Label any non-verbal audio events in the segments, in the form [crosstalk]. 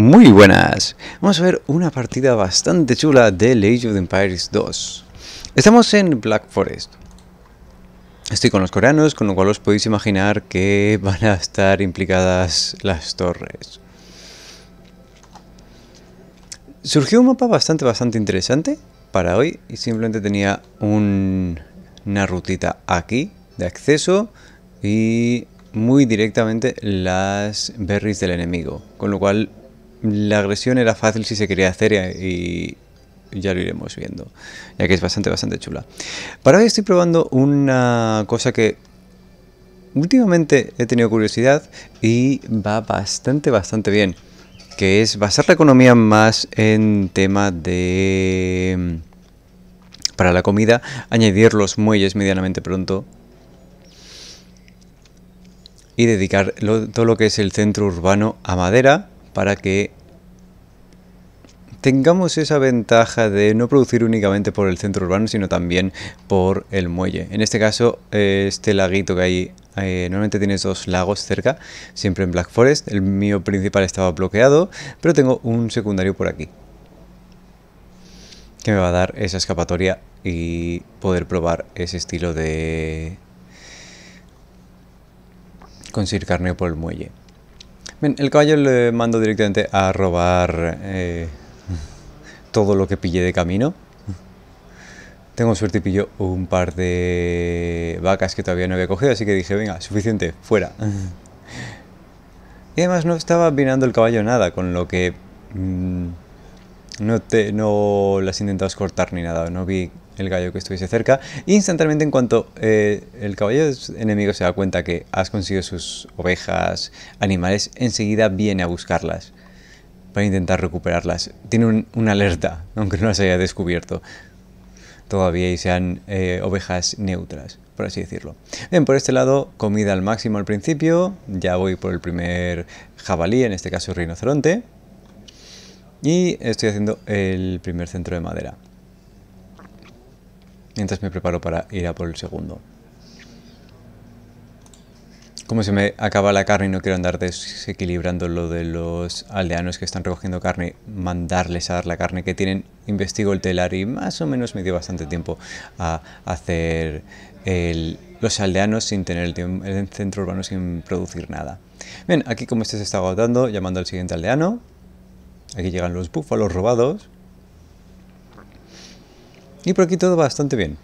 Muy buenas, vamos a ver una partida bastante chula de Age of Empires 2 Estamos en Black Forest Estoy con los coreanos, con lo cual os podéis imaginar que [laughs] van a estar implicadas las torres Surgió un mapa bastante, bastante interesante para hoy y simplemente tenía una rutita aquí de acceso y muy directamente las berries del enemigo, con lo cual la agresión era fácil si se quería hacer y ya lo iremos viendo, ya que es bastante, bastante chula. Para hoy estoy probando una cosa que últimamente he tenido curiosidad y va bastante, bastante bien, que es basar la economía más en tema de... Para la comida, añadir los muelles medianamente pronto y dedicar todo lo que es el centro urbano a madera para que tengamos esa ventaja de no producir únicamente por el centro urbano, sino también por el muelle. En este caso, eh, este laguito que hay, eh, normalmente tienes dos lagos cerca, siempre en Black Forest. El mío principal estaba bloqueado, pero tengo un secundario por aquí. Que me va a dar esa escapatoria y poder probar ese estilo de... conseguir carne por el muelle el caballo le mando directamente a robar eh, todo lo que pillé de camino. Tengo suerte y pillo un par de vacas que todavía no había cogido, así que dije, venga, suficiente, fuera. Y además no estaba vinando el caballo nada, con lo que mm, no, te, no las intentabas cortar ni nada. No vi el gallo que estuviese cerca. instantáneamente, en cuanto eh, el caballero enemigo se da cuenta que has conseguido sus ovejas, animales, enseguida viene a buscarlas para intentar recuperarlas. Tiene una alerta, aunque no las haya descubierto todavía y sean eh, ovejas neutras, por así decirlo. Bien, por este lado, comida al máximo al principio. Ya voy por el primer jabalí, en este caso rinoceronte. Y estoy haciendo el primer centro de madera mientras me preparo para ir a por el segundo. Como se me acaba la carne y no quiero andar desequilibrando lo de los aldeanos que están recogiendo carne, mandarles a dar la carne que tienen, investigo el telar y más o menos me dio bastante tiempo a hacer los aldeanos sin tener el, el centro urbano sin producir nada. Bien, aquí como este se está agotando, llamando al siguiente aldeano. Aquí llegan los búfalos robados. Y por aquí todo bastante bien.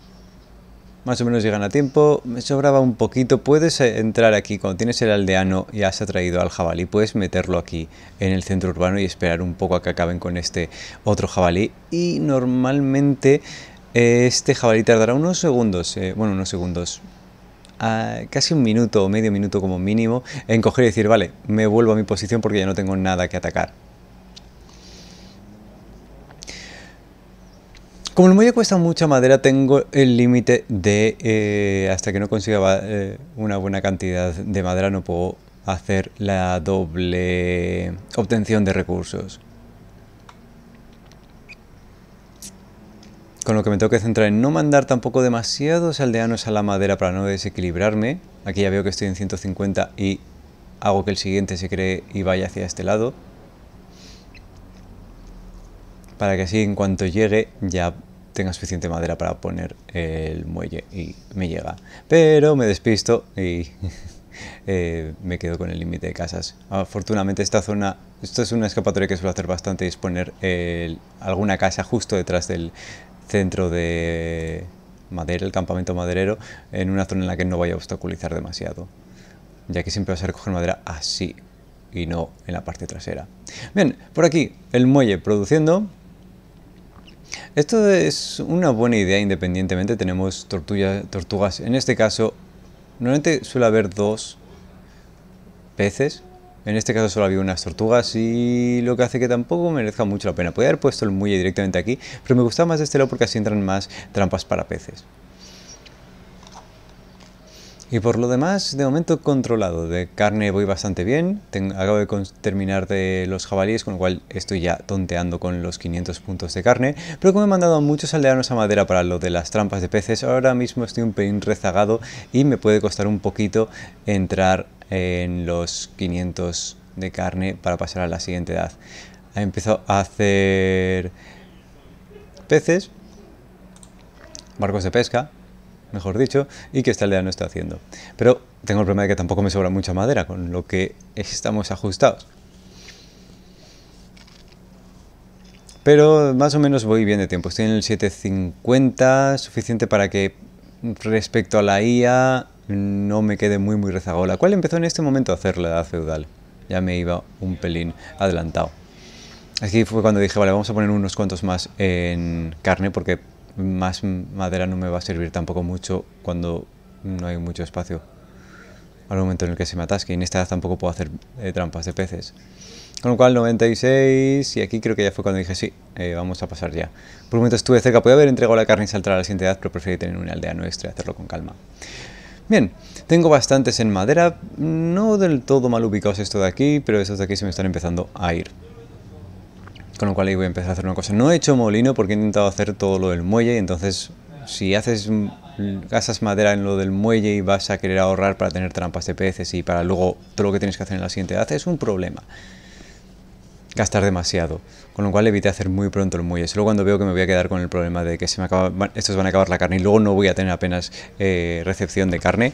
Más o menos llegan a tiempo, me sobraba un poquito. Puedes eh, entrar aquí, cuando tienes el aldeano y has atraído al jabalí, puedes meterlo aquí en el centro urbano y esperar un poco a que acaben con este otro jabalí. Y normalmente eh, este jabalí tardará unos segundos, eh, bueno, unos segundos, ah, casi un minuto o medio minuto como mínimo en coger y decir, vale, me vuelvo a mi posición porque ya no tengo nada que atacar. Como el muelle cuesta mucha madera, tengo el límite de eh, hasta que no consiga eh, una buena cantidad de madera no puedo hacer la doble obtención de recursos. Con lo que me tengo que centrar en no mandar tampoco demasiados aldeanos a la madera para no desequilibrarme. Aquí ya veo que estoy en 150 y hago que el siguiente se cree y vaya hacia este lado para que así en cuanto llegue ya tenga suficiente madera para poner el muelle y me llega. Pero me despisto y [laughs] eh, me quedo con el límite de casas. Afortunadamente esta zona, esto es una escapatoria que suelo hacer bastante, es poner alguna casa justo detrás del centro de madera, el campamento maderero, en una zona en la que no vaya a obstaculizar demasiado. Ya que siempre vas a recoger madera así y no en la parte trasera. Bien, por aquí el muelle produciendo esto es una buena idea independientemente. Tenemos tortugas. En este caso, normalmente suele haber dos peces. En este caso solo había unas tortugas y lo que hace que tampoco merezca mucho la pena. Podría haber puesto el muelle directamente aquí, pero me gustaba más de este lado porque así entran más trampas para peces. Y por lo demás, de momento controlado. De carne voy bastante bien. acabo de terminar de los jabalíes, con lo cual estoy ya tonteando con los 500 puntos de carne. Pero como he mandado a muchos aldeanos a madera para lo de las trampas de peces, ahora mismo estoy un pelín rezagado y me puede costar un poquito entrar en los 500 de carne para pasar a la siguiente edad. Empiezo a hacer peces, barcos de pesca, mejor dicho, y que esta aldea no está haciendo. Pero tengo el problema de que tampoco me sobra mucha madera, con lo que estamos ajustados. Pero más o menos voy bien de tiempo. Estoy en el 750, suficiente para que respecto a la IA no me quede muy muy rezagado. La cual empezó en este momento a hacer la edad feudal. Ya me iba un pelín adelantado. Aquí fue cuando dije, vale, vamos a poner unos cuantos más en carne porque más madera no me va a servir tampoco mucho cuando no hay mucho espacio. Al momento en el que se me atasque. en esta edad tampoco puedo hacer eh, trampas de peces. Con lo cual 96 y aquí creo que ya fue cuando dije sí, eh, vamos a pasar ya. Por un momento estuve cerca, podía haber entregado la carne y saltar a la siguiente edad, pero preferí tener una aldea nuestra y hacerlo con calma. Bien, tengo bastantes en madera, no del todo mal ubicados esto de aquí, pero esos de aquí se me están empezando a ir. Con lo cual ahí voy a empezar a hacer una cosa. No he hecho molino porque he intentado hacer todo lo del muelle, entonces si haces gastas madera en lo del muelle y vas a querer ahorrar para tener trampas de peces y para luego todo lo que tienes que hacer en la siguiente edad, es un problema. Gastar demasiado. Con lo cual evité hacer muy pronto el muelle. Solo cuando veo que me voy a quedar con el problema de que se me acaba, estos van a acabar la carne y luego no voy a tener apenas eh, recepción de carne,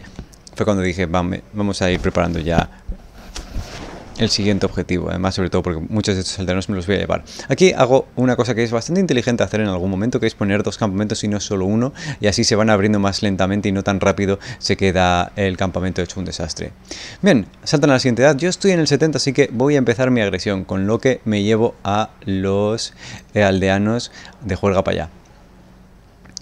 fue cuando dije, vamos a ir preparando ya el siguiente objetivo, además sobre todo porque muchos de estos aldeanos me los voy a llevar. Aquí hago una cosa que es bastante inteligente hacer en algún momento, que es poner dos campamentos y no solo uno, y así se van abriendo más lentamente y no tan rápido se queda el campamento hecho un desastre. Bien, saltan a la siguiente edad, yo estoy en el 70, así que voy a empezar mi agresión, con lo que me llevo a los aldeanos de juerga para allá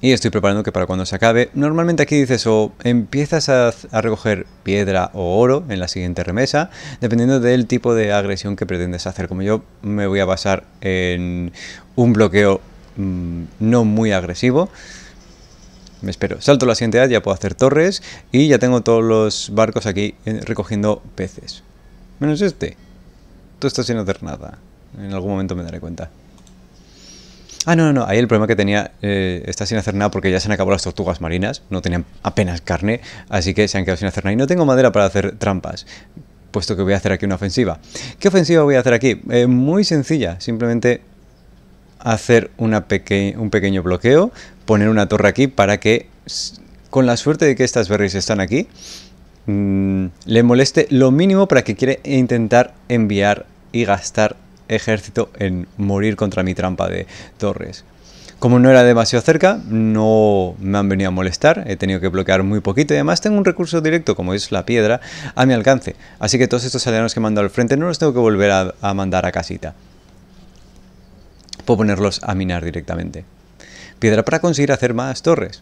y estoy preparando que para cuando se acabe, normalmente aquí dices o empiezas a, recoger piedra o oro en la siguiente remesa, dependiendo del tipo de agresión que pretendes hacer. Como yo me voy a basar en un bloqueo mm, no muy agresivo, me espero. Salto la siguiente edad, ya puedo hacer torres y ya tengo todos los barcos aquí eh, recogiendo peces. Menos este. Tú estás sin hacer nada. En algún momento me daré cuenta. Ah, no, no, no. Ahí el problema que tenía eh, está sin hacer nada porque ya se han acabado las tortugas marinas, no tenían apenas carne, así que se han quedado sin hacer nada. Y no tengo madera para hacer trampas, puesto que voy a hacer aquí una ofensiva. ¿Qué ofensiva voy a hacer aquí? Eh, muy sencilla, simplemente hacer un pequeño bloqueo, poner una torre aquí para que, con la suerte de que estas berries están aquí, mm, le moleste lo mínimo para que quiera intentar enviar y gastar ejército en morir contra mi trampa de torres. Como no era demasiado cerca, no me han venido a molestar, he tenido que bloquear muy poquito y además tengo un recurso directo, como es la piedra, a mi alcance. Así que todos estos aldeanos que mando al frente no los tengo que volver a, mandar a casita. Puedo ponerlos a minar directamente. Piedra para conseguir hacer más torres.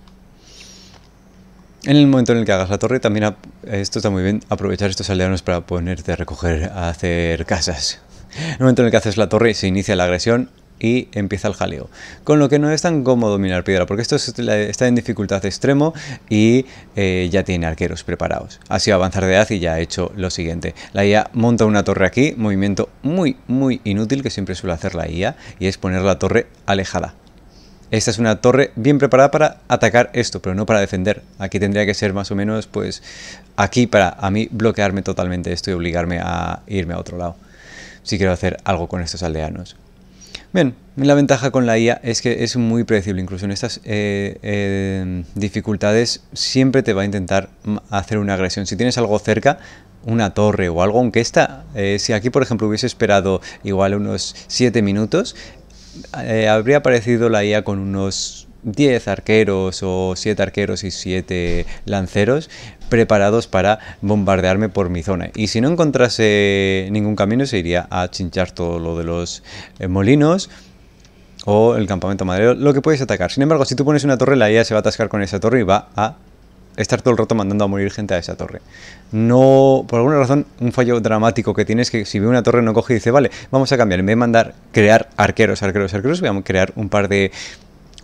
En el momento en el que hagas la torre, también esto está muy bien, aprovechar estos aldeanos para ponerte a recoger, a hacer casas. En el momento en el que haces la torre se inicia la agresión y empieza el jaleo. Con lo que no es tan cómodo dominar piedra, porque esto está en dificultad extremo y eh, ya tiene arqueros preparados. Ha sido avanzar de haz y ya ha hecho lo siguiente. La IA monta una torre aquí, movimiento muy, muy inútil que siempre suele hacer la IA, y es poner la torre alejada. Esta es una torre bien preparada para atacar esto, pero no para defender. Aquí tendría que ser más o menos, pues, aquí para a mí bloquearme totalmente esto y obligarme a irme a otro lado si quiero hacer algo con estos aldeanos. Bien, la ventaja con la IA es que es muy predecible, incluso en estas eh, eh, dificultades siempre te va a intentar hacer una agresión. Si tienes algo cerca, una torre o algo, aunque esta, eh, si aquí por ejemplo hubiese esperado igual unos 7 minutos, habría aparecido la IA con unos 10 arqueros o 7 arqueros y 7 lanceros preparados para bombardearme por mi zona. Y si no encontrase ningún camino, se iría a chinchar todo lo de los eh, molinos o el campamento madero, lo que puedes atacar. Sin embargo, si tú pones una torre, la IA se va a atascar con esa torre y va a estar todo el rato mandando a morir gente a esa torre. No, por alguna razón, un fallo dramático que tienes es que si ve una torre no coge y dice, vale, vamos a cambiar, en vez de mandar crear arqueros, arqueros, arqueros, voy a crear un par de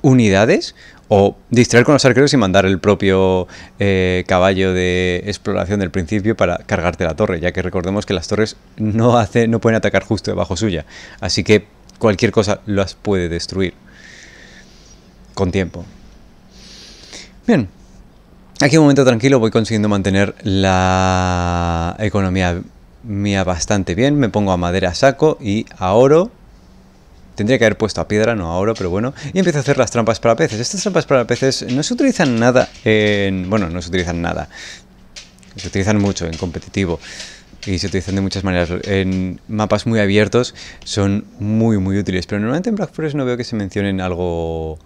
unidades o distraer con los arqueros y mandar el propio eh, caballo de exploración del principio para cargarte la torre, ya que recordemos que las torres no, no pueden atacar justo debajo suya, así que cualquier cosa las puede destruir con tiempo. Bien, aquí un momento tranquilo voy consiguiendo mantener la economía mía bastante bien, me pongo a madera saco y a oro Tendría que haber puesto a piedra, no ahora, pero bueno. Y empiezo a hacer las trampas para peces. Estas trampas para peces no se utilizan nada en... Bueno, no se utilizan nada. Se utilizan mucho en competitivo. Y se utilizan de muchas maneras. En mapas muy abiertos son muy, muy útiles. Pero normalmente en Black Forest no veo que se mencionen algo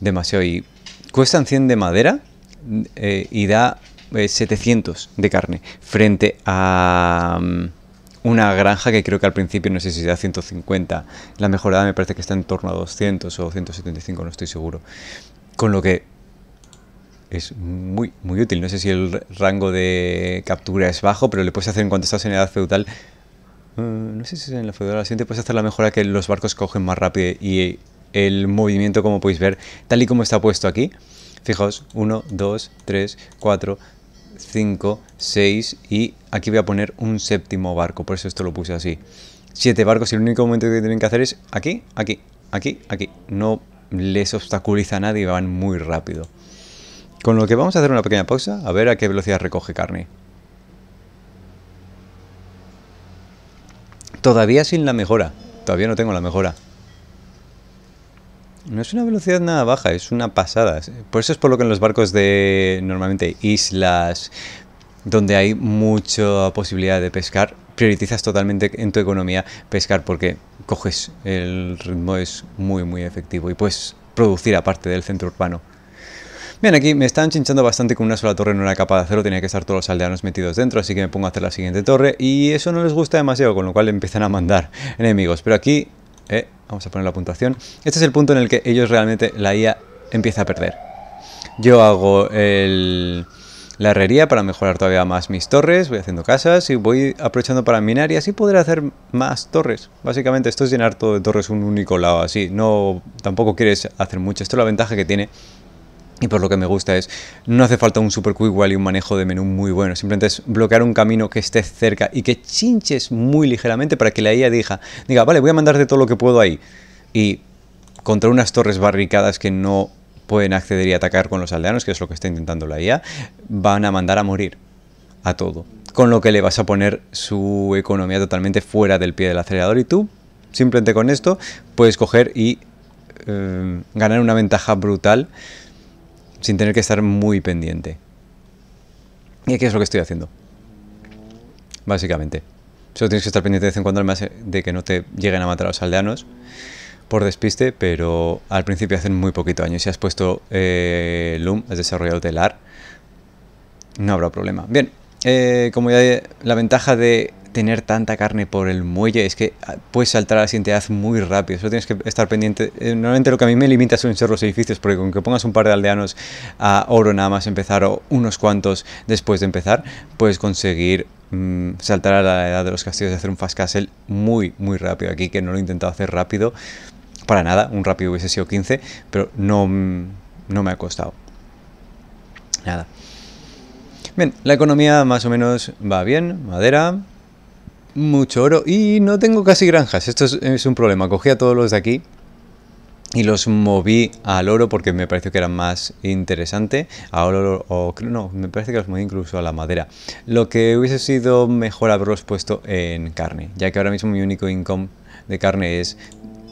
demasiado. Y cuestan 100 de madera eh, y da 700 eh, de carne. Frente a... Mm, una granja que creo que al principio no sé si sea 150. La mejorada me parece que está en torno a 200 o 175, no estoy seguro. Con lo que es muy, muy útil. No sé si el rango de captura es bajo, pero le puedes hacer en cuanto estás en edad feudal. Eh, no sé si es en la feudal la siguiente puedes hacer la mejora que los barcos cogen más rápido y el movimiento, como podéis ver, tal y como está puesto aquí. Fijaos, 1, 2, 3, 4, 5, 6 y aquí voy a poner un séptimo barco, por eso esto lo puse así. 7 barcos y el único momento que tienen que hacer es aquí, aquí, aquí, aquí. No les obstaculiza nadie y van muy rápido. Con lo que vamos a hacer una pequeña pausa, a ver a qué velocidad recoge carne. Todavía sin la mejora, todavía no tengo la mejora. No es una velocidad nada baja, es una pasada. Por eso es por lo que en los barcos de normalmente islas donde hay mucha posibilidad de pescar, priorizas totalmente en tu economía pescar porque coges el ritmo, es muy muy efectivo y puedes producir aparte del centro urbano. Bien, aquí me están chinchando bastante con una sola torre no era capa de acero, tenía que estar todos los aldeanos metidos dentro, así que me pongo a hacer la siguiente torre y eso no les gusta demasiado, con lo cual empiezan a mandar [laughs] enemigos. Pero aquí eh, vamos a poner la puntuación. Este es el punto en el que ellos realmente, la IA empieza a perder. Yo hago la herrería para mejorar todavía más mis torres, voy haciendo casas y voy aprovechando para minar y así poder hacer más torres. Básicamente esto es llenar todo de torres un único lado así, no tampoco quieres hacer mucho. Esto es la ventaja que tiene y por lo que me gusta es, no hace falta un super quick wall y un manejo de menú muy bueno. Simplemente es bloquear un camino que esté cerca y que chinches muy ligeramente para que la IA diga, diga, vale, voy a mandarte todo lo que puedo ahí. Y contra unas torres barricadas que no pueden acceder y atacar con los aldeanos, que es lo que está intentando la IA, van a mandar a morir a todo. Con lo que le vas a poner su economía totalmente fuera del pie del acelerador. Y tú, simplemente con esto, puedes coger y eh, ganar una ventaja brutal sin tener que estar muy pendiente. Y aquí es lo que estoy haciendo. Básicamente. Solo tienes que estar pendiente de vez en cuando, además de que no te lleguen a matar a los aldeanos por despiste, pero al principio hacen muy poquito daño Si has puesto eh, Loom, has desarrollado telar, no habrá problema. Bien, eh, como ya la ventaja de tener tanta carne por el muelle, es que ah, puedes saltar a la siguiente edad muy rápido, eso tienes que estar pendiente. Eh, normalmente lo que a mí me limita son ser los edificios, porque con que pongas un par de aldeanos a oro nada más empezar o unos cuantos después de empezar, puedes conseguir mm, saltar a la edad de los castillos y hacer un fast castle muy, muy rápido. Aquí que no lo he intentado hacer rápido, para nada, un rápido hubiese sido 15, pero no, mm, no me ha costado. Nada. Bien, la economía más o menos va bien, madera, mucho oro y no tengo casi granjas. Esto es, un problema. Cogí a todos los de aquí y los moví al oro porque me pareció que era más interesante. Ahora o, no, me parece que los moví incluso a la madera. Lo que hubiese sido mejor haberlos puesto en carne, ya que ahora mismo mi único income de carne es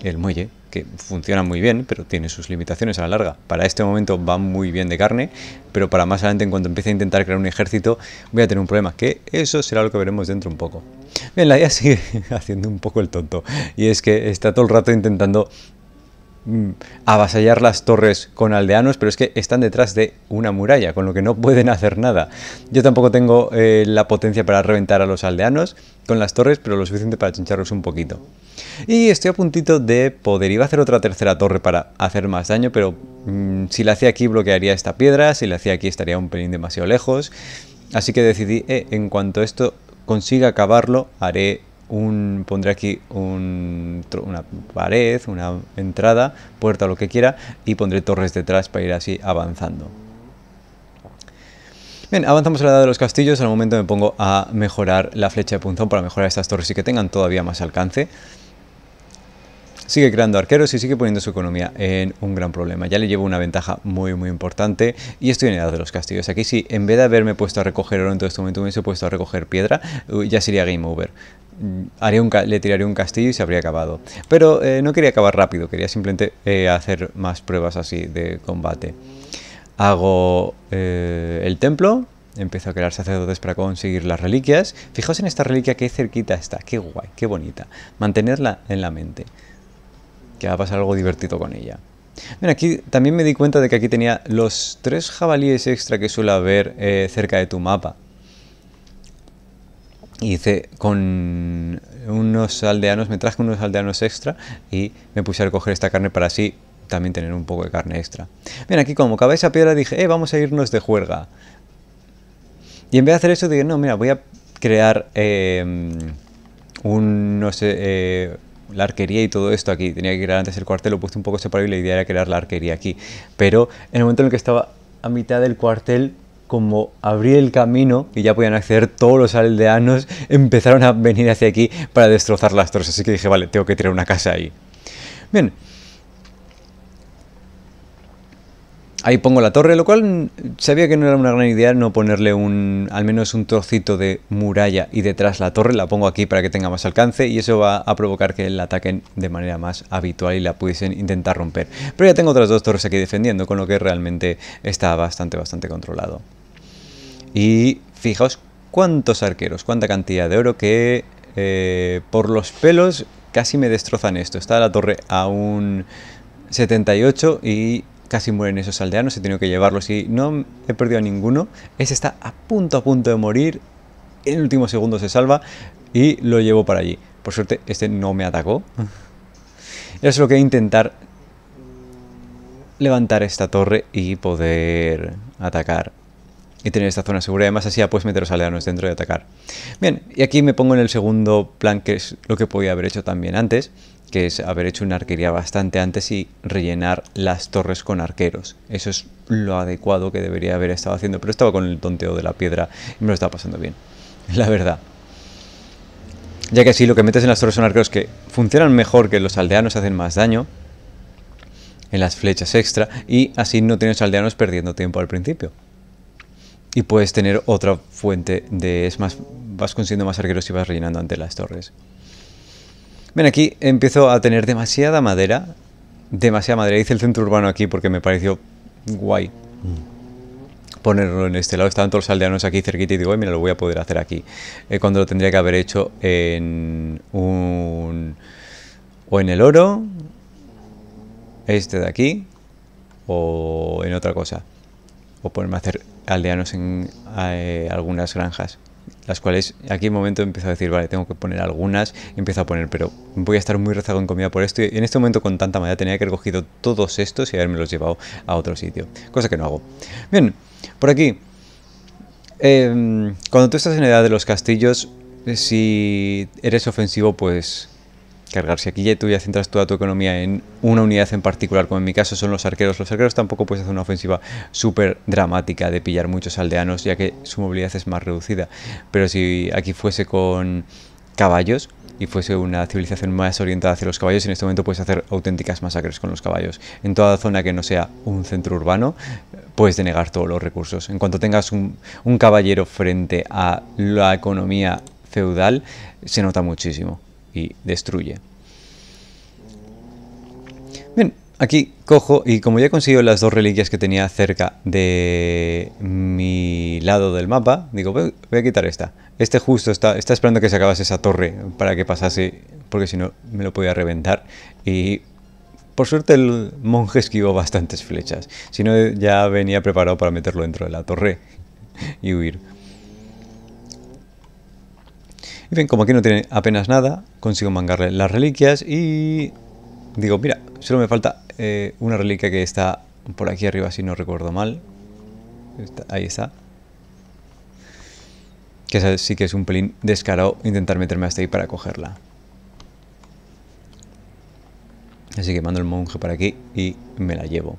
el muelle que funciona muy bien, pero tiene sus limitaciones a la larga. Para este momento va muy bien de carne, pero para más adelante, en cuanto empiece a intentar crear un ejército, voy a tener un problema, que eso será lo que veremos dentro un poco. Bien, la IA [laughs] sigue haciendo un poco el tonto, y es que está todo el rato intentando Mm, avasallar las torres con aldeanos, pero es que están detrás de una muralla, con lo que no pueden hacer nada. Yo tampoco tengo eh, la potencia para reventar a los aldeanos con las torres, pero lo suficiente para chincharlos un poquito. Y estoy a puntito de poder. Iba a hacer otra tercera torre para hacer más daño, pero mm, si la hacía aquí bloquearía esta piedra, si la hacía aquí estaría un pelín demasiado lejos. Así que decidí, eh, en cuanto esto consiga acabarlo, haré pondré aquí una pared, una entrada, puerta, lo que quiera, y pondré torres detrás para ir así avanzando. Bien, avanzamos a la edad de los castillos, al momento me pongo a mejorar la flecha de punzón para mejorar estas torres y que tengan todavía más alcance. Sigue creando arqueros y sigue poniendo su economía en un gran problema. Ya le llevo una ventaja muy muy importante y estoy en edad de los castillos. Aquí sí, en vez de haberme puesto a recoger oro en todo este momento, me hubiese puesto a recoger piedra, ya sería game over le tiraría un castillo y se habría acabado. Pero eh, no quería acabar rápido, quería simplemente eh, hacer más pruebas así de combate. Hago eh, el templo, empiezo a crear sacerdotes para conseguir las reliquias. Fijaos en esta reliquia, que cerquita está, qué guay, qué bonita. Mantenerla en la mente, que va a pasar algo divertido con ella. aquí también me di cuenta de que aquí tenía los tres jabalíes extra que suele haber cerca de tu mapa. Y hice con unos aldeanos, me traje unos aldeanos extra y me puse a recoger esta carne para así también tener un poco de carne extra. Bien, aquí como acabé esa piedra dije, eh, vamos a irnos de juerga. Y en vez de hacer eso dije, no, mira, voy a crear em, no sé, eh, la arquería y todo esto aquí. Tenía que crear antes el cuartel, lo puse un poco separado y la idea era crear la arquería aquí. Pero en el momento en el que estaba a mitad del cuartel como abrí el camino y ya podían acceder todos los aldeanos, empezaron a venir hacia aquí para destrozar las torres. Así que dije, vale, tengo que tirar una casa ahí. Bien. Ahí pongo la torre, lo cual mm, sabía que no era una gran idea no ponerle un al menos un trocito de muralla y detrás la torre, la pongo aquí para que tenga más alcance y eso va a provocar que la ataquen de manera más habitual y la pudiesen intentar romper. Pero ya tengo otras dos torres aquí defendiendo, con lo que realmente está bastante, bastante controlado. Y fijaos cuántos arqueros, cuánta cantidad de oro que eh, por los pelos casi me destrozan esto. Está la torre a un 78 y casi mueren esos aldeanos, he tenido que llevarlos y no he perdido a ninguno. Ese está a punto a punto de morir, en el último segundo se salva y lo llevo para allí. Por suerte este no me atacó. [laughs] Es lo que intentar levantar esta torre y poder atacar y tener esta zona segura. Además, así ya puedes meter los aldeanos dentro y atacar. Bien, y aquí me pongo en el segundo plan, que es lo que podía haber hecho también antes, que es haber hecho una arquería bastante antes y rellenar las torres con arqueros. Eso es lo adecuado que debería haber estado haciendo, pero estaba con el tonteo de la piedra y me lo estaba pasando bien, [laughs] la verdad. Ya que así lo que metes en las torres son arqueros que funcionan mejor que los aldeanos, hacen más daño, en las flechas extra y así no tienes aldeanos perdiendo tiempo al principio y puedes tener otra fuente de... Es más, vas consiguiendo más arqueros y vas rellenando ante las torres. ven aquí empiezo a tener demasiada madera. Demasiada madera. Hice el centro urbano aquí porque me pareció guay ponerlo en este lado. Estaban todos los aldeanos aquí cerquita y digo, mira, lo voy a poder hacer aquí. Eh, cuando lo tendría que haber hecho en un... O en el oro, este de aquí, o en otra cosa. O ponerme a hacer aldeanos en eh, algunas granjas, las cuales aquí en momento empiezo a decir, vale, tengo que poner algunas, empiezo a poner, pero voy a estar muy rezagado en comida por esto, y en este momento con tanta madera tenía que haber cogido todos estos y haberme los llevado a otro sitio, cosa que no hago. Bien, por aquí, em, cuando tú estás en la edad de los castillos, si eres ofensivo, pues cargar. Si aquí ya tú ya centras toda tu economía en una unidad en particular, como en mi caso son los arqueros, los arqueros tampoco puedes hacer una ofensiva súper dramática de pillar muchos aldeanos, ya que su movilidad es más reducida. Pero si aquí fuese con caballos y fuese una civilización más orientada hacia los caballos, en este momento puedes hacer auténticas masacres con los caballos. En toda zona que no sea un centro urbano, puedes denegar todos los recursos. En cuanto tengas un caballero frente a la economía feudal, se nota muchísimo y destruye. Bien, aquí cojo y como ya he conseguido las dos reliquias que tenía cerca de mi lado del mapa, digo, voy a quitar esta. Este justo está, está esperando que se acabase esa torre para que pasase, porque si no me lo podía reventar. Y por suerte el monje esquivó bastantes flechas, si no ya venía preparado para meterlo dentro de la torre y huir bien, como aquí no tiene apenas nada, consigo mangarle las reliquias y... Digo, mira, solo me falta eh, una reliquia que está por aquí arriba, si no recuerdo mal. ahí está. Que sí que es un pelín descarado intentar meterme hasta ahí para cogerla. Así que mando el monje para aquí y me la llevo.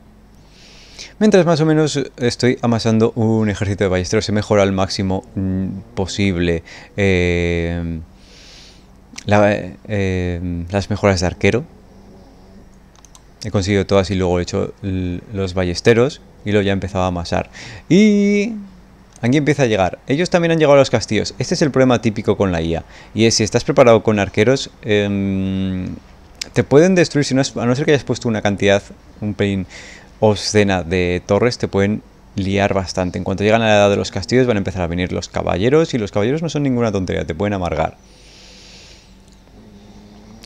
Mientras más o menos estoy amasando un ejército de ballesteros, se mejora al máximo mm, posible eh, eh, las mejoras de arquero. He conseguido todas y luego he hecho los ballesteros y lo ya he empezado a amasar. Y Aquí empieza a llegar. Ellos también han llegado a los castillos. Este es el problema típico con la IA. Y es si estás preparado con arqueros, em, te pueden destruir si no es, a no ser que hayas puesto una cantidad, un pelín obscena de torres te pueden liar bastante. En cuanto llegan a la edad de los castillos van a empezar a venir los caballeros y los caballeros no son ninguna tontería, te pueden amargar.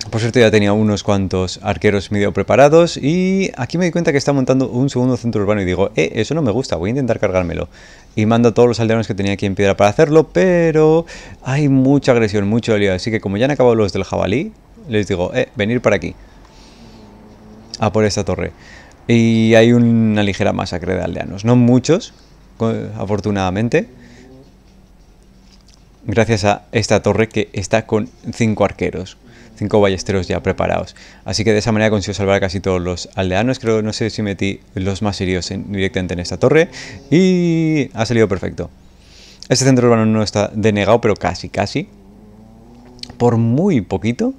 Por cierto, ya tenía unos cuantos arqueros medio preparados y aquí me di cuenta que está montando un segundo centro urbano y digo, eh, eso no me gusta, voy a intentar cargármelo. Y mando a todos los aldeanos que tenía aquí en piedra para hacerlo, pero hay mucha agresión, mucho lío, así que como ya han acabado los del jabalí, les digo, eh, venir para aquí. A por esta torre y hay una ligera masacre de aldeanos. No muchos, afortunadamente, gracias a esta torre que está con cinco arqueros, cinco ballesteros ya preparados. Así que de esa manera consigo salvar a casi todos los aldeanos. Creo, no sé si metí los más serios directamente en esta torre y ha salido perfecto. Este centro urbano no está denegado, pero casi, casi. Por muy poquito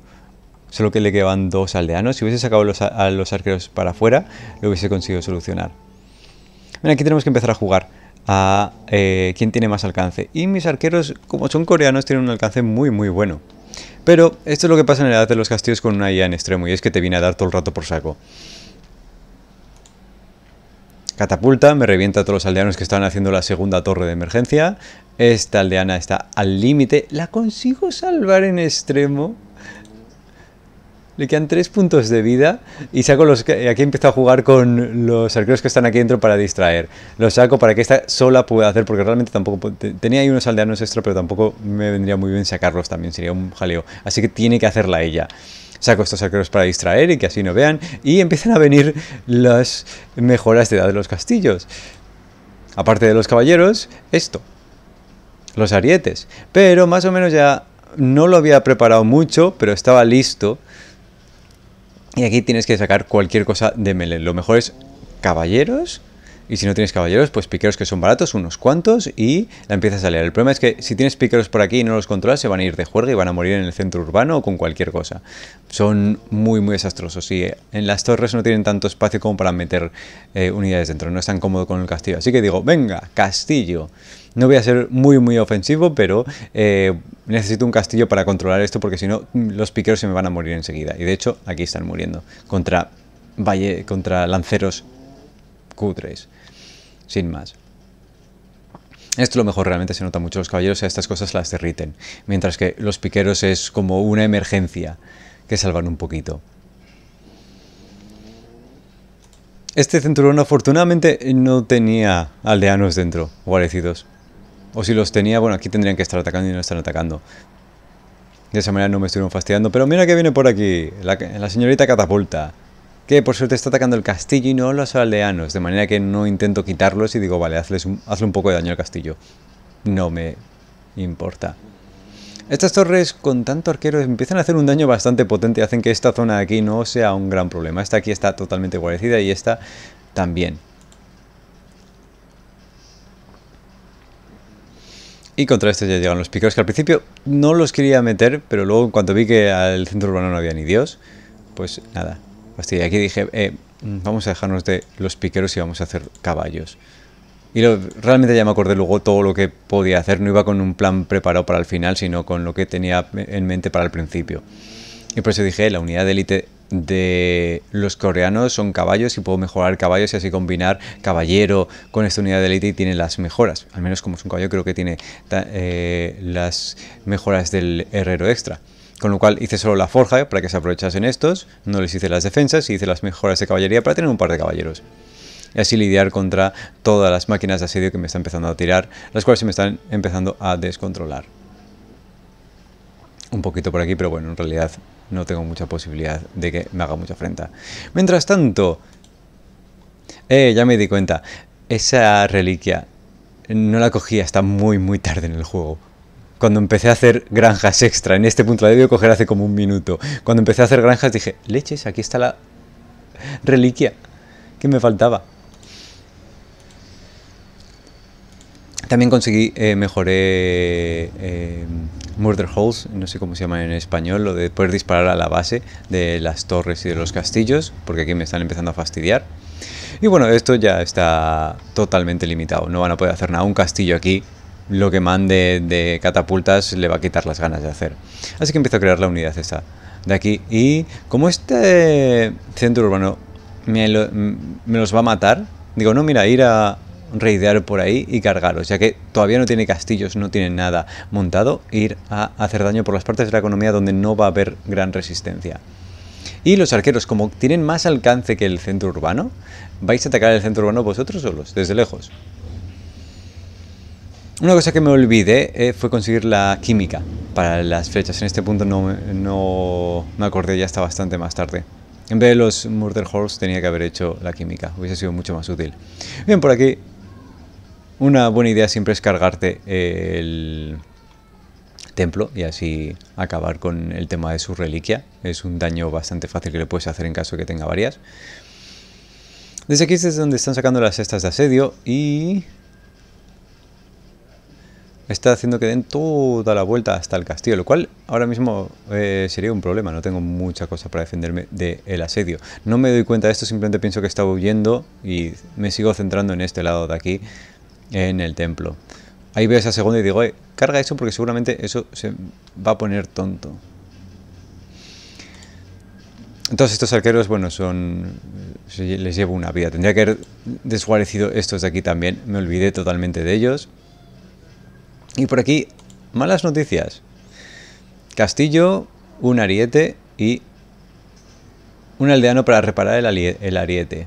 Solo que le quedaban dos aldeanos. Si hubiese sacado a los arqueros para afuera, lo hubiese conseguido solucionar. aquí tenemos que empezar a jugar a eh, quién tiene más alcance. Y mis arqueros, como son coreanos, tienen un alcance muy, muy bueno. Pero esto es lo que pasa en la edad de los castillos con una IA en extremo, y es que te viene a dar todo el rato por saco. Catapulta, me revienta a todos los aldeanos que estaban haciendo la segunda torre de emergencia. Esta aldeana está al límite. La consigo salvar en extremo. Le quedan tres puntos de vida y saco los Aquí he a jugar con los arqueros que están aquí dentro para distraer. Los saco para que esta sola pueda hacer, porque realmente tampoco... Tenía ahí unos aldeanos extra, pero tampoco me vendría muy bien sacarlos también, sería un jaleo. Así que tiene que hacerla ella saco estos arqueros para distraer y que así no vean, y empiezan a venir las mejoras de edad de los castillos. Aparte de los caballeros, esto, los arietes. Pero más o menos ya no lo había preparado mucho, pero estaba listo y aquí tienes que sacar cualquier cosa de melee. Lo mejor es caballeros. Y si no tienes caballeros, pues piqueros que son baratos, unos cuantos, y la empiezas a salir. El problema es que si tienes piqueros por aquí y no los controlas, se van a ir de juerga y van a morir en el centro urbano o con cualquier cosa. Son muy, muy desastrosos. Y eh, en las torres no tienen tanto espacio como para meter eh, unidades dentro. No es tan cómodo con el castillo. Así que digo, venga, castillo. No voy a ser muy, muy ofensivo, pero eh, necesito un castillo para controlar esto porque si no, los piqueros se me van a morir enseguida. Y de hecho, aquí están muriendo contra, valle, contra lanceros cutres, sin más. Esto lo mejor, realmente se nota mucho. Los caballeros a estas cosas las derriten, mientras que los piqueros es como una emergencia que salvan un poquito. Este centurón afortunadamente no tenía aldeanos dentro, guarecidos. O si los tenía, bueno, aquí tendrían que estar atacando y no están atacando. De esa manera no me estuvieron fastidiando. Pero mira que viene por aquí, la, señorita catapulta. Que por suerte está atacando el castillo y no los aldeanos. De manera que no intento quitarlos y digo, vale, hazle un poco de daño al castillo. No me importa. Estas torres con tanto arquero empiezan a hacer un daño bastante potente. Hacen que esta zona de aquí no sea un gran problema. Esta aquí está totalmente guarecida y esta también. Y contra esto ya llegan los piqueros, que al principio no los quería meter, pero luego cuando vi que al centro urbano no había ni Dios, pues nada, Y Aquí dije, eh, mm, vamos a dejarnos de los piqueros y vamos a hacer caballos. Y realmente ya me acordé luego todo lo que podía hacer. No iba con un plan preparado para el final, sino con lo que tenía en mente para el principio. Y por eso dije, la unidad de élite de los coreanos son caballos y puedo mejorar caballos y así combinar caballero con esta unidad de élite y tiene las mejoras. Al menos como es un caballo creo que tiene eh, las mejoras del herrero extra. Con lo cual hice solo la forja para que se aprovechasen estos, no les hice las defensas y hice las mejoras de caballería para tener un par de caballeros. Y así lidiar contra todas las máquinas de asedio que me están empezando a tirar, las cuales se me están empezando a descontrolar. Un poquito por aquí, pero bueno, en realidad no tengo mucha posibilidad de que me haga mucha afrenta. Mientras tanto... Eh, ya me di cuenta. Esa reliquia no la cogí hasta muy muy tarde en el juego. Cuando empecé a hacer granjas extra, en este punto la debí coger hace como un minuto. Cuando empecé a hacer granjas dije, leches, aquí está la reliquia que me faltaba. También conseguí, eh, mejoré eh, Murder Holes, no sé cómo se llama en español, lo de poder disparar a la base de las torres y de los castillos, porque aquí me están empezando a fastidiar. Y bueno, esto ya está totalmente limitado, no van a poder hacer nada. Un castillo aquí, lo que mande de catapultas le va a quitar las ganas de hacer. Así que empiezo a crear la unidad esta de aquí. Y como este centro urbano me los va a matar, digo, no, mira, ir a, reidear por ahí y cargaros, ya que todavía no tiene castillos, no tiene nada montado, ir a hacer daño por las partes de la economía donde no va a haber gran resistencia. Y los arqueros, como tienen más alcance que el centro urbano, ¿vais a atacar el centro urbano vosotros solos, desde lejos? Una cosa que me olvidé eh, fue conseguir la química para las flechas. En este punto no, no me acordé, ya está bastante más tarde. En vez de los Murder Horse tenía que haber hecho la química, hubiese sido mucho más útil. Bien, por aquí una buena idea siempre es cargarte el templo y así acabar con el tema de su reliquia. Es un daño bastante fácil que le puedes hacer en caso de que tenga varias. Desde aquí es donde están sacando las cestas de asedio y... Está haciendo que den toda la vuelta hasta el castillo, lo cual ahora mismo eh, sería un problema. No tengo mucha cosa para defenderme del asedio. No me doy cuenta de esto, simplemente pienso que estaba huyendo y me sigo centrando en este lado de aquí en el templo. Ahí veo esa segunda y digo, carga eso porque seguramente eso se va a poner tonto. Entonces estos arqueros, bueno, son. Les llevo una vida. Tendría que haber desguarecido estos de aquí también. Me olvidé totalmente de ellos. Y por aquí, malas noticias. Castillo, un ariete y un aldeano para reparar el ariete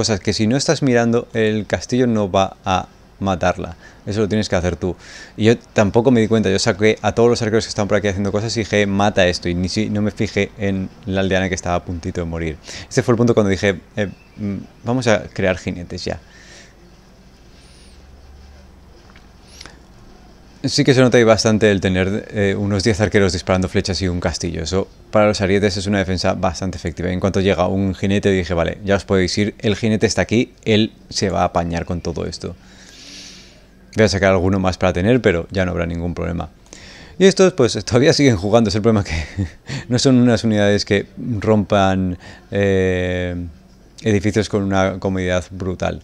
cosas que si no estás mirando, el castillo no va a matarla. Eso lo tienes que hacer tú. Y yo tampoco me di cuenta. Yo saqué a todos los arqueros que estaban por aquí haciendo cosas y dije, mata esto. Y ni si no me fijé en la aldeana que estaba a puntito de morir. Este fue el punto cuando dije, eh, mm, vamos a crear jinetes ya. Sí que se nota ahí bastante el tener eh, unos 10 arqueros disparando flechas y un castillo. Eso para los arietes es una defensa bastante efectiva. En cuanto llega un jinete dije, vale, ya os podéis ir, el jinete está aquí, él se va a apañar con todo esto. Voy a sacar alguno más para tener, pero ya no habrá ningún problema. Y estos pues [laughs] todavía siguen jugando, es el problema que [laughs] no son unas unidades que rompan eh, edificios con una comodidad brutal.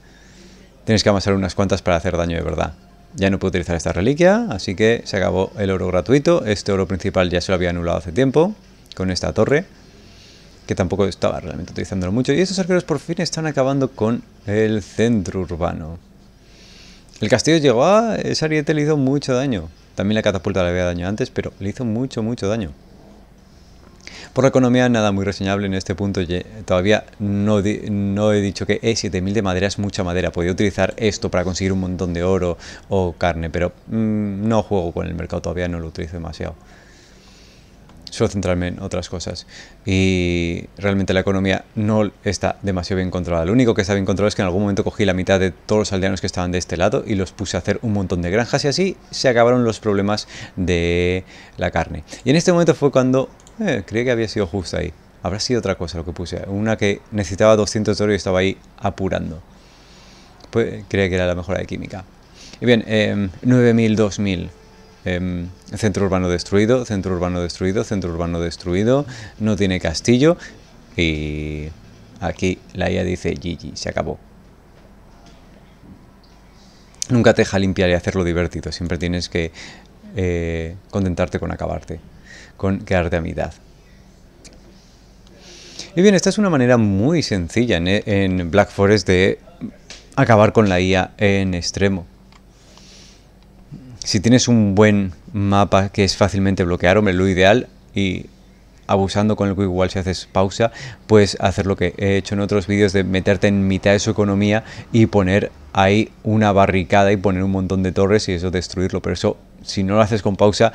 tenéis que amasar unas cuantas para hacer daño de verdad ya no puedo utilizar esta reliquia, así que se acabó el oro gratuito. Este oro principal ya se lo había anulado hace tiempo con esta torre, que tampoco estaba realmente utilizándolo mucho. Y estos arqueros por fin están acabando con el centro urbano. El castillo llegó a... Esa ariete le hizo mucho daño. También la catapulta le había daño antes, pero le hizo mucho, mucho daño. Por la economía, nada muy reseñable en este punto. Todavía no, he dicho que E7000 de madera es mucha madera. Podría utilizar esto para conseguir un montón de oro o carne, pero mm, no juego con el mercado todavía, no lo utilizo demasiado. Suelo centrarme en otras cosas. Y realmente la economía no está demasiado bien controlada. Lo único que está bien controlado es que en algún momento cogí la mitad de todos los aldeanos que estaban de este lado y los puse a hacer un montón de granjas y así se acabaron los problemas de la carne. Y en este momento fue cuando eh, que había sido justo ahí. Habrá sido otra cosa lo que puse. Una que necesitaba 200 oro y estaba ahí apurando. Pues creía que era la mejora de química. Y bien, 9.000, em, 2.000. Em, centro urbano destruido, centro urbano destruido, centro urbano destruido. No tiene castillo. Y aquí la IA dice GG, se acabó. Nunca te deja limpiar y hacerlo divertido. Siempre tienes que eh, contentarte con acabarte con mitad. Y bien, esta es una manera muy sencilla ¿eh? en, Black Forest de acabar con la IA en extremo. Si tienes un buen mapa que es fácilmente bloquear, hombre, lo ideal y abusando con el que igual si haces pausa, puedes hacer lo que he hecho en otros vídeos de meterte en mitad de su economía y poner ahí una barricada y poner un montón de torres y eso destruirlo. Pero eso, si no lo haces con pausa,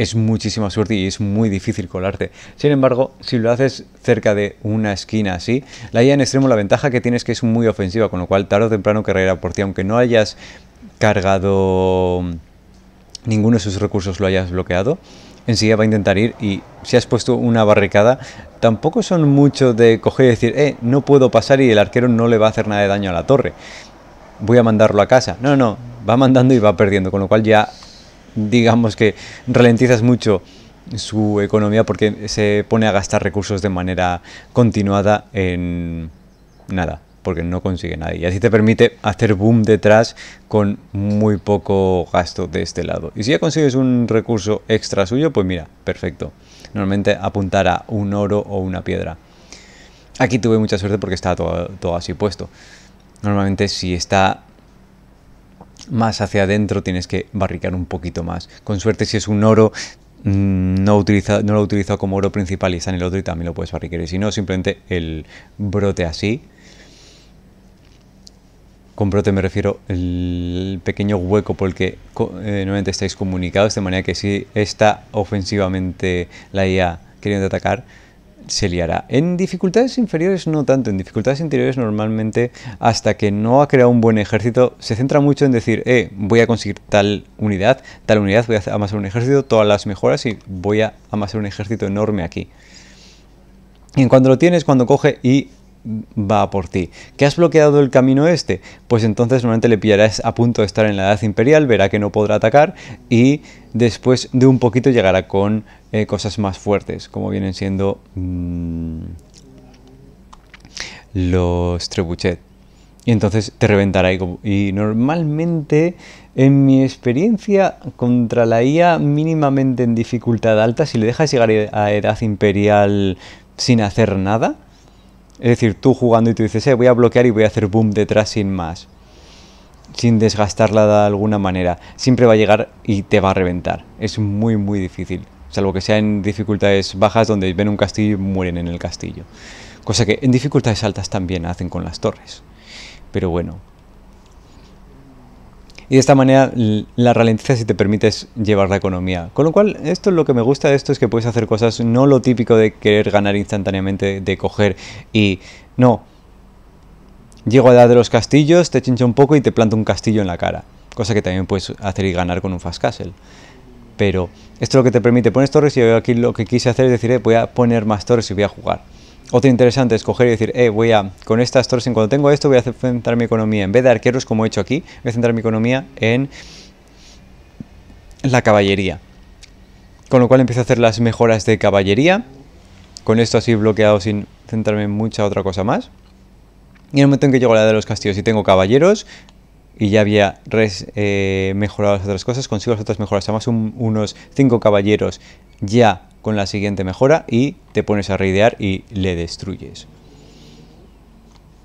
es muchísima suerte y es muy difícil colarte. Sin embargo, si lo haces cerca de una esquina así, la IA en extremo la ventaja que tienes es que es muy ofensiva, con lo cual tarde o temprano carrera por ti, aunque no hayas cargado ninguno de sus recursos, lo hayas bloqueado, enseguida va a intentar ir y si has puesto una barricada, tampoco son mucho de coger y decir, eh, no puedo pasar y el arquero no le va a hacer nada de daño a la torre. Voy a mandarlo a casa. No, no, va mandando y va perdiendo, con lo cual ya digamos que ralentizas mucho su economía porque se pone a gastar recursos de manera continuada en nada, porque no consigue nada Y así te permite hacer boom detrás con muy poco gasto de este lado. Y si ya consigues un recurso extra suyo, pues mira, perfecto. Normalmente apuntará un oro o una piedra. Aquí tuve mucha suerte porque estaba todo, todo así puesto. Normalmente si está más hacia adentro, tienes que barricar un poquito más. Con suerte si es un oro, mm, no, lo no lo como oro principal y está en el otro y también lo puedes barricar. Y si no, simplemente el brote así. Con brote me refiero el pequeño hueco por el que eh, nuevamente estáis comunicados, de manera que si está ofensivamente la IA queriendo atacar, se liará. En dificultades inferiores no tanto, en dificultades interiores normalmente hasta que no ha creado un buen ejército se centra mucho en decir, eh, voy a conseguir tal unidad, tal unidad, voy a amasar un ejército, todas las mejoras y voy a amasar un ejército enorme aquí. Y en cuanto lo tienes, cuando coge y va por ti. ¿Que has bloqueado el camino este? Pues entonces normalmente le pillarás a punto de estar en la edad imperial, verá que no podrá atacar y después de un poquito llegará con eh, cosas más fuertes, como vienen siendo mm, los trebuchet. Y entonces te reventará. Y, normalmente, en mi experiencia contra la IA mínimamente en dificultad alta, si le dejas llegar a edad imperial sin hacer nada, es decir, tú jugando y tú dices, eh, voy a bloquear y voy a hacer boom detrás sin más, sin desgastarla de alguna manera, siempre va a llegar y te va a reventar. Es muy, muy difícil salvo que sea en dificultades bajas donde ven un castillo y mueren en el castillo. Cosa que en dificultades altas también hacen con las torres. Pero bueno. Y de esta manera la ralentiza si te permites llevar la economía. Con lo cual, esto es lo que me gusta de esto, es que puedes hacer cosas, no lo típico de querer ganar instantáneamente, de coger y... No. Llego a la de los castillos, te chincha un poco y te planto un castillo en la cara. Cosa que también puedes hacer y ganar con un fast castle pero esto es lo que te permite, pones torres y yo aquí lo que quise hacer es decir, eh, voy a poner más torres y voy a jugar. Otro interesante es coger y decir, eh, voy a, con estas torres, en cuando tengo esto voy a centrar mi economía, en vez de arqueros como he hecho aquí, voy a centrar mi economía en la caballería. Con lo cual empiezo a hacer las mejoras de caballería, con esto así bloqueado sin centrarme en mucha otra cosa más. Y en el momento en que llego a la edad de los castillos y tengo caballeros, y ya había eh, mejorado las otras cosas, consigo las otras mejoras, además unos 5 caballeros ya con la siguiente mejora y te pones a reidear y le destruyes.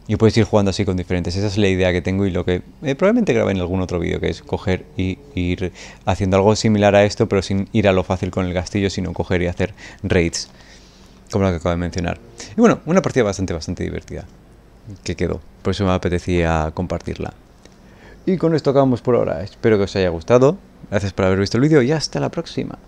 Y puedes ir jugando así con diferentes. Esa es la idea que tengo y lo que eh, probablemente grabé en algún otro vídeo, que es coger y ir haciendo algo similar a esto, pero sin ir a lo fácil con el castillo, sino coger y hacer raids, como lo que acabo de mencionar. Y bueno, una partida bastante, bastante divertida que quedó. Por eso me apetecía compartirla. Y con esto acabamos por ahora. Espero que os haya gustado. Gracias por haber visto el vídeo y hasta la próxima.